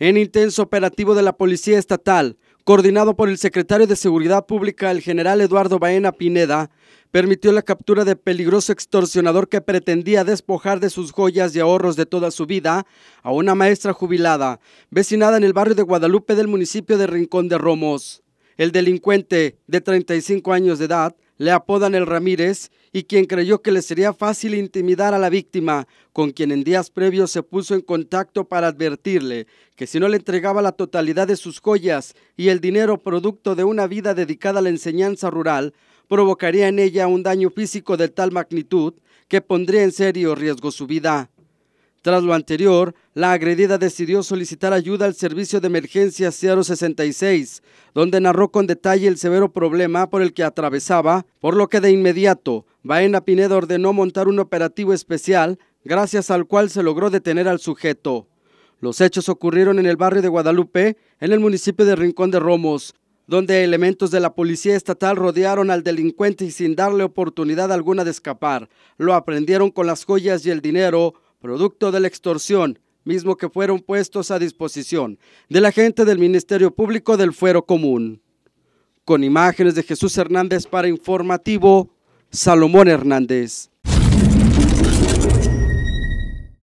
En intenso operativo de la Policía Estatal, coordinado por el secretario de Seguridad Pública, el general Eduardo Baena Pineda, permitió la captura de peligroso extorsionador que pretendía despojar de sus joyas y ahorros de toda su vida a una maestra jubilada, vecinada en el barrio de Guadalupe del municipio de Rincón de Romos. El delincuente, de 35 años de edad, le apodan el Ramírez y quien creyó que le sería fácil intimidar a la víctima, con quien en días previos se puso en contacto para advertirle que si no le entregaba la totalidad de sus joyas y el dinero producto de una vida dedicada a la enseñanza rural, provocaría en ella un daño físico de tal magnitud que pondría en serio riesgo su vida. Tras lo anterior, la agredida decidió solicitar ayuda al servicio de emergencia 066, donde narró con detalle el severo problema por el que atravesaba, por lo que de inmediato Baena Pineda ordenó montar un operativo especial, gracias al cual se logró detener al sujeto. Los hechos ocurrieron en el barrio de Guadalupe, en el municipio de Rincón de Romos, donde elementos de la policía estatal rodearon al delincuente y sin darle oportunidad alguna de escapar. Lo aprendieron con las joyas y el dinero, producto de la extorsión, mismo que fueron puestos a disposición de la gente del Ministerio Público del Fuero Común. Con imágenes de Jesús Hernández para Informativo, Salomón Hernández.